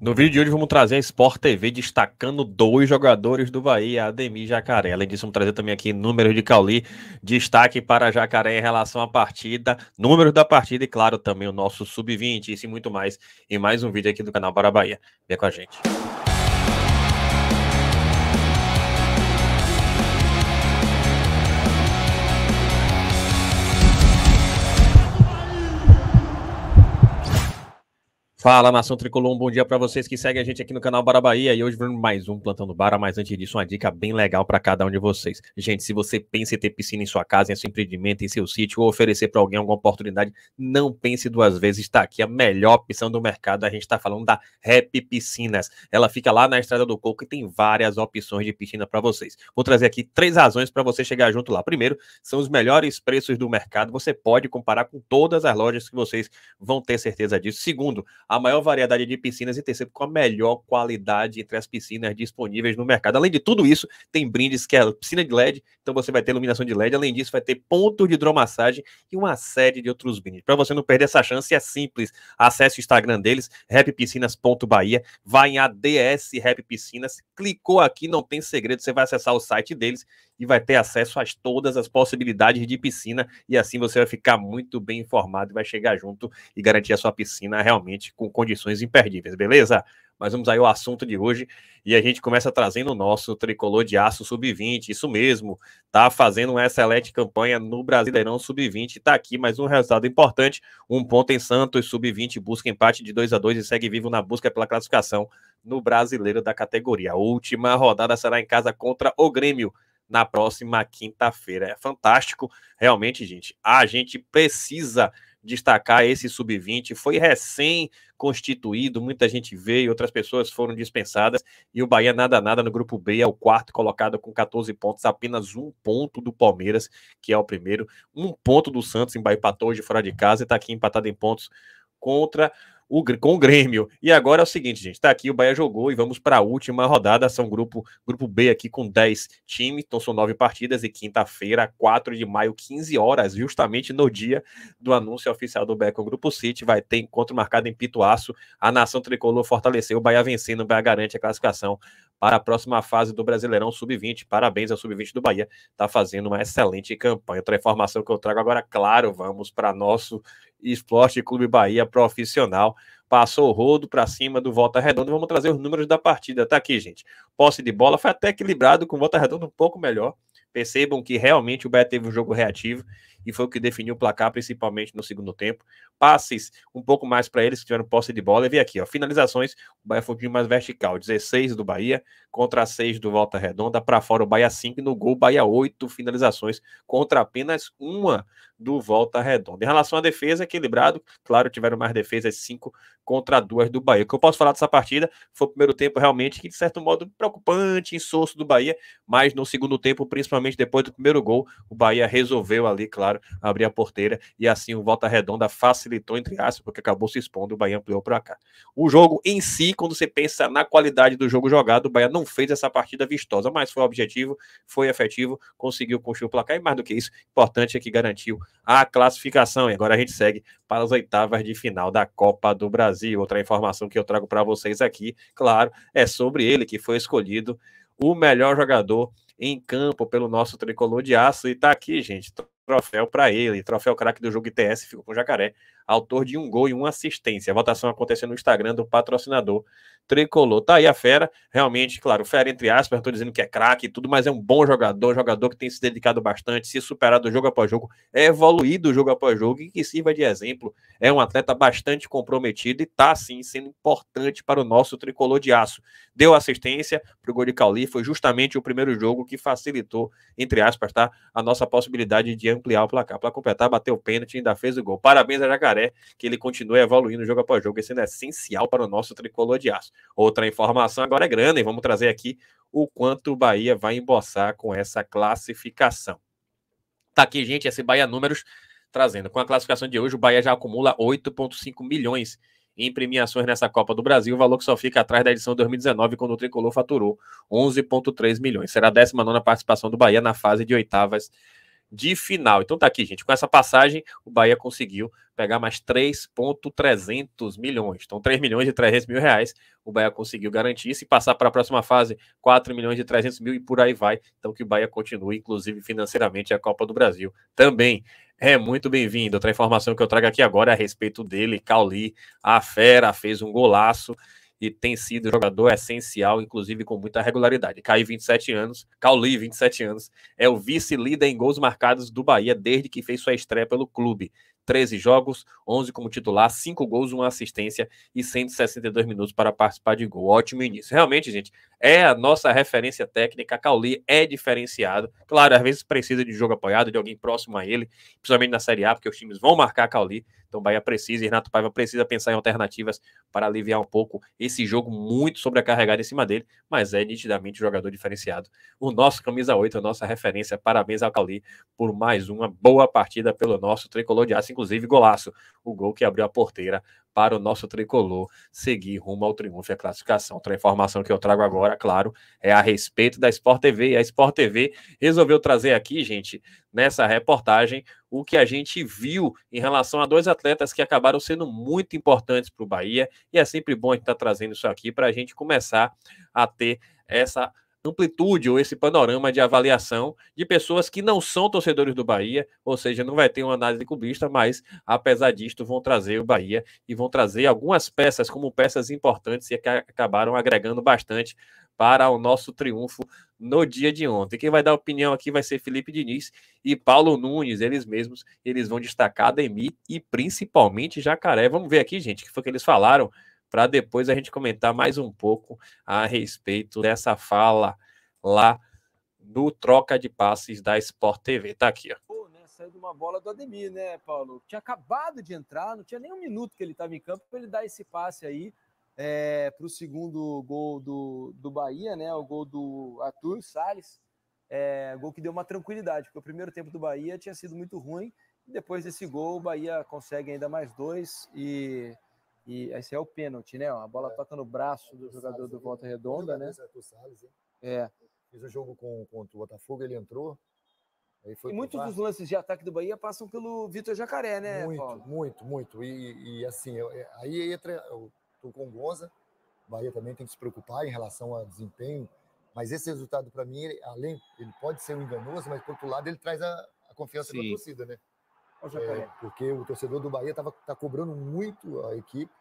No vídeo de hoje vamos trazer a Sport TV destacando dois jogadores do Bahia, Ademir e Jacaré. Além disso, vamos trazer também aqui números de Cauli, destaque para Jacaré em relação à partida, números da partida e, claro, também o nosso sub-20, isso e muito mais em mais um vídeo aqui do canal Para Bahia. Vem com a gente. Fala, Nação Tricolor, um bom dia para vocês que seguem a gente aqui no canal Bara Bahia. E hoje vamos mais um plantando Bara, mas antes disso, uma dica bem legal para cada um de vocês. Gente, se você pensa em ter piscina em sua casa, em seu empreendimento, em seu sítio, ou oferecer para alguém alguma oportunidade, não pense duas vezes. Está aqui a melhor opção do mercado. A gente está falando da Rap Piscinas. Ela fica lá na Estrada do Coco e tem várias opções de piscina para vocês. Vou trazer aqui três razões para você chegar junto lá. Primeiro, são os melhores preços do mercado. Você pode comparar com todas as lojas que vocês vão ter certeza disso. Segundo, a a maior variedade de piscinas e terceiro, com a melhor qualidade entre as piscinas disponíveis no mercado. Além de tudo isso, tem brindes que é a piscina de LED, então você vai ter iluminação de LED, além disso, vai ter ponto de hidromassagem e uma série de outros brindes. Para você não perder essa chance, é simples. Acesse o Instagram deles, rappiscinas.bahia, vai em ADS Rap Piscinas, clicou aqui, não tem segredo, você vai acessar o site deles e vai ter acesso a todas as possibilidades de piscina e assim você vai ficar muito bem informado e vai chegar junto e garantir a sua piscina realmente com condições imperdíveis, beleza? Mas vamos aí ao assunto de hoje e a gente começa trazendo o nosso tricolor de aço sub-20, isso mesmo, tá fazendo uma excelente campanha no Brasileirão sub-20, tá aqui mais um resultado importante, um ponto em Santos, sub-20 busca empate de 2 a 2 e segue vivo na busca pela classificação no Brasileiro da categoria. A última rodada será em casa contra o Grêmio na próxima quinta-feira. É fantástico, realmente, gente. A gente precisa destacar esse sub-20. Foi recém-constituído, muita gente veio, outras pessoas foram dispensadas. E o Bahia, nada, nada, no grupo B é o quarto colocado com 14 pontos, apenas um ponto do Palmeiras, que é o primeiro, um ponto do Santos, em Bahia empatou hoje fora de casa e está aqui empatado em pontos contra o, com o Grêmio. E agora é o seguinte, gente, tá aqui, o Bahia jogou e vamos para a última rodada, são grupo, grupo B aqui com 10 times, então são nove partidas e quinta-feira, 4 de maio, 15 horas, justamente no dia do anúncio oficial do Bahia o Grupo City, vai ter encontro marcado em Pituaço, a nação tricolor fortaleceu, o Bahia vencendo, o Bahia garante a classificação para a próxima fase do Brasileirão Sub-20. Parabéns ao Sub-20 do Bahia, está fazendo uma excelente campanha. Outra informação que eu trago agora, claro, vamos para nosso Esporte Clube Bahia profissional. Passou o rodo para cima do Volta Redonda. Vamos trazer os números da partida. Tá aqui, gente. Posse de bola foi até equilibrado com o Volta Redonda um pouco melhor. Percebam que realmente o Bahia teve um jogo reativo e foi o que definiu o placar, principalmente no segundo tempo. Passes um pouco mais para eles que tiveram posse de bola. E vi aqui, ó, finalizações, o Bahia foi um mais vertical, 16 do Bahia contra 6 do Volta Redonda, para fora o Bahia 5 no gol, Bahia 8 finalizações contra apenas uma do Volta Redonda. Em relação à defesa, equilibrado, claro, tiveram mais defesas, 5 contra duas do Bahia. O que eu posso falar dessa partida foi o primeiro tempo realmente que, de certo modo, preocupante, insosso do Bahia, mas no segundo tempo, principalmente depois do primeiro gol, o Bahia resolveu ali, claro, abrir a porteira e assim o Volta Redonda facilitou, entre aspas, porque acabou se expondo, o Bahia ampliou para cá. O jogo em si, quando você pensa na qualidade do jogo jogado, o Bahia não fez essa partida vistosa, mas foi objetivo, foi efetivo, conseguiu construir o placar e mais do que isso, importante é que garantiu a classificação e agora a gente segue para as oitavas de final da Copa do Brasil. Brasil. Outra informação que eu trago para vocês aqui, claro, é sobre ele que foi escolhido o melhor jogador em campo pelo nosso tricolor de aço. E tá aqui, gente, troféu para ele, troféu craque do jogo ITS, ficou com o Jacaré autor de um gol e uma assistência. A votação aconteceu no Instagram do patrocinador tricolor. Tá aí a fera, realmente, claro, fera entre aspas, estou dizendo que é craque e tudo, mas é um bom jogador, jogador que tem se dedicado bastante, se superado jogo após jogo, é evoluído jogo após jogo e que sirva de exemplo. É um atleta bastante comprometido e tá, sim, sendo importante para o nosso tricolor de aço. Deu assistência para o gol de Cauli, foi justamente o primeiro jogo que facilitou, entre aspas, tá, a nossa possibilidade de ampliar o placar. Para completar, bateu o pênalti e ainda fez o gol. Parabéns a Jacaré Nazaré, que ele continue evoluindo jogo após jogo, sendo é essencial para o nosso tricolor de aço. Outra informação agora é grana, e vamos trazer aqui o quanto o Bahia vai emboçar com essa classificação. Tá aqui, gente, esse Bahia Números trazendo. Com a classificação de hoje, o Bahia já acumula 8,5 milhões em premiações nessa Copa do Brasil, valor que só fica atrás da edição 2019, quando o Tricolor faturou 11,3 milhões. Será a 19 participação do Bahia na fase de oitavas de final. Então tá aqui, gente. Com essa passagem, o Bahia conseguiu pegar mais 3,300 milhões. Então, 3 milhões e 300 mil reais o Bahia conseguiu garantir. Se passar para a próxima fase, 4 milhões e 300 mil e por aí vai. Então, que o Bahia continue, inclusive financeiramente, a Copa do Brasil também. É muito bem-vindo. Outra informação que eu trago aqui agora é a respeito dele, Cauli, a fera, fez um golaço e tem sido jogador essencial, inclusive com muita regularidade. Caí 27 anos, Cauli 27 anos, é o vice-líder em gols marcados do Bahia desde que fez sua estreia pelo clube. 13 jogos, 11 como titular, 5 gols, 1 assistência e 162 minutos para participar de gol. Ótimo início. Realmente, gente, é a nossa referência técnica. Cauli é diferenciado. Claro, às vezes precisa de jogo apoiado, de alguém próximo a ele, principalmente na Série A, porque os times vão marcar Cauli. Então, Bahia precisa, e Renato Paiva precisa pensar em alternativas para aliviar um pouco esse jogo muito sobrecarregado em cima dele, mas é nitidamente um jogador diferenciado. O nosso camisa 8, a nossa referência. Parabéns ao Cauli por mais uma boa partida pelo nosso tricolor de aço inclusive golaço, o gol que abriu a porteira para o nosso tricolor seguir rumo ao triunfo e à classificação. Outra informação que eu trago agora, claro, é a respeito da Sport TV. A Sport TV resolveu trazer aqui, gente, nessa reportagem, o que a gente viu em relação a dois atletas que acabaram sendo muito importantes para o Bahia. E é sempre bom estar tá trazendo isso aqui para a gente começar a ter essa amplitude ou esse panorama de avaliação de pessoas que não são torcedores do Bahia, ou seja, não vai ter uma análise cubista, mas apesar disto vão trazer o Bahia e vão trazer algumas peças como peças importantes e que acabaram agregando bastante para o nosso triunfo no dia de ontem. Quem vai dar opinião aqui vai ser Felipe Diniz e Paulo Nunes, eles mesmos, eles vão destacar Demi e principalmente Jacaré. Vamos ver aqui, gente, o que foi que eles falaram para depois a gente comentar mais um pouco a respeito dessa fala lá no troca de passes da Sport TV. Tá aqui, ó. Né, saiu de uma bola do Ademir, né, Paulo? Tinha acabado de entrar, não tinha nem um minuto que ele estava em campo para ele dar esse passe aí é, para o segundo gol do, do Bahia, né? O gol do Arthur Salles. É, gol que deu uma tranquilidade, porque o primeiro tempo do Bahia tinha sido muito ruim. Depois desse gol, o Bahia consegue ainda mais dois e e esse é o pênalti, né? A bola é. toca no braço do, do jogador Salles, do Volta Redonda, né? É, Salles, é. é. Fiz o jogo com, contra o Botafogo, ele entrou. Aí foi e muitos dos lances de ataque do Bahia passam pelo Vitor Jacaré, né? Muito, Paulo? muito, muito. E, e assim, eu, é, aí entra. Eu tô com o Gonza, Bahia também tem que se preocupar em relação a desempenho. Mas esse resultado, para mim, ele, além, ele pode ser um enganoso, mas por outro lado, ele traz a, a confiança da torcida, né? É, porque o torcedor do Bahia estava tá cobrando muito a equipe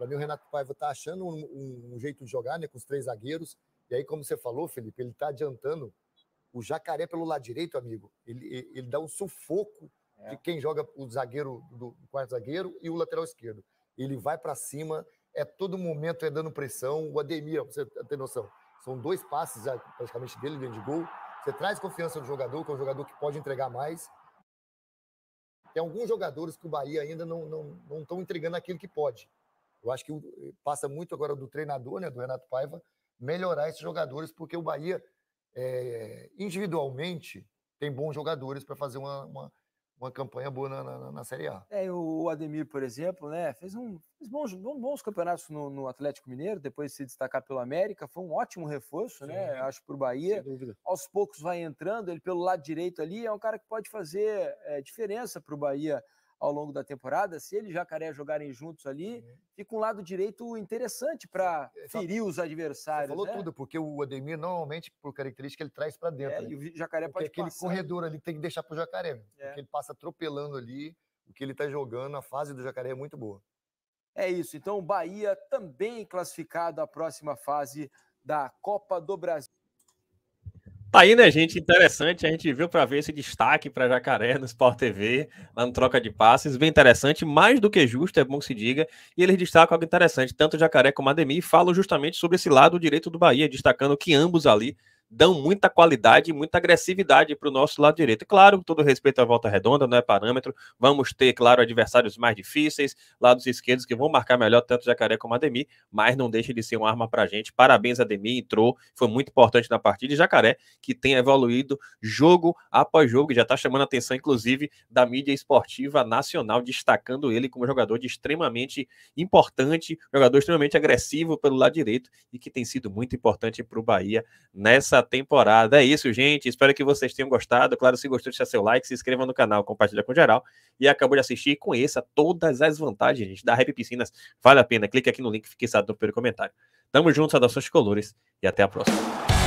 para mim, o Renato Paiva está achando um, um, jeito de jogar né, com os três zagueiros. E aí, como você falou, Felipe, ele está adiantando o jacaré pelo lado direito, amigo. Ele, ele dá um sufoco é. de quem joga o zagueiro do, quarto zagueiro e o lateral esquerdo. Ele vai para cima, é todo momento é dando pressão. O Ademir, você tem noção, são dois passes praticamente dele dentro de gol. Você traz confiança no jogador, que é um jogador que pode entregar mais. Tem alguns jogadores que o Bahia ainda não estão não, não entregando aquilo que pode. Eu acho que eh, passa muito agora do treinador, né, do Renato Paiva, melhorar esses jogadores, porque o Bahia, é, individualmente, tem bons jogadores para fazer uma, uma, uma, campanha boa na, na, na, Série A. É, o Ademir, por exemplo, né, fez, um, fez bons, bons campeonatos no, no, Atlético Mineiro, depois de se destacar pelo América, foi um ótimo reforço, né, Sim, né, acho, para o Bahia. Aos poucos vai entrando, ele pelo lado direito ali, é um cara que pode fazer é, diferença para o Bahia ao longo da temporada, se ele e Jacaré jogarem juntos ali, uhum. fica um lado direito interessante para ferir os adversários. Você falou né? tudo, porque o Ademir normalmente, por característica, ele traz para é, dentro. É, né? E o Jacaré porque pode aquele passar. corredor ali tem que deixar para o Jacaré, é. porque ele passa atropelando ali, o que ele está jogando, a fase do Jacaré é muito boa. É isso, então o Bahia também classificado à próxima fase da Copa do Brasil. Tá aí, né, gente? Interessante. A gente viu para ver esse destaque para Jacaré no Sport TV, lá no Troca de Passes. Bem interessante, mais do que justo, é bom que se diga. E eles destacam algo interessante. Tanto Jacaré como Ademir falam justamente sobre esse lado direito do Bahia, destacando que ambos ali dão muita qualidade e muita agressividade para o nosso lado direito. Claro, todo respeito à volta redonda, não é parâmetro. Vamos ter, claro, adversários mais difíceis, lados esquerdos que vão marcar melhor tanto Jacaré como Ademir, mas não deixa de ser uma arma para a gente. Parabéns, Ademir, entrou, foi muito importante na partida. E Jacaré, que tem evoluído jogo após jogo, já está chamando a atenção, inclusive, da mídia esportiva nacional, destacando ele como jogador de extremamente importante, jogador extremamente agressivo pelo lado direito e que tem sido muito importante para o Bahia nessa da temporada. É isso, gente. Espero que vocês tenham gostado. Claro, se gostou, deixa seu like, se inscreva no canal, compartilha com geral. E acabou de assistir, conheça todas as vantagens gente, da Rap Piscinas. Vale a pena. Clique aqui no link, fique sabendo pelo comentário. Tamo junto, saudações de colores e até a próxima.